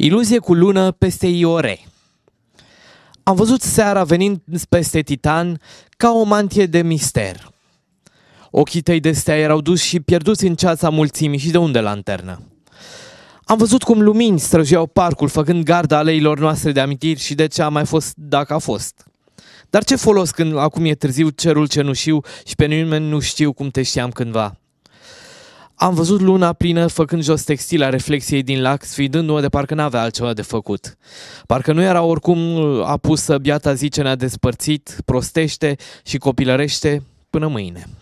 Iluzie cu lună peste Iore. Am văzut seara venind peste Titan ca o mantie de mister. Ochii tăi de stea erau duși și pierduți în ceața mulțimii și de unde lanternă. Am văzut cum lumini străjeau parcul, făcând garda aleilor noastre de amintiri și de ce a mai fost dacă a fost. Dar ce folos când acum e târziu cerul cenușiu și pe nimeni nu știu cum te știam cândva? Am văzut luna plină făcând jos textila reflexiei din lac, sfidându-mă de parcă n-avea altceva de făcut. Parcă nu era oricum uh, apusă biata zi ce ne-a despărțit, prostește și copilărește până mâine.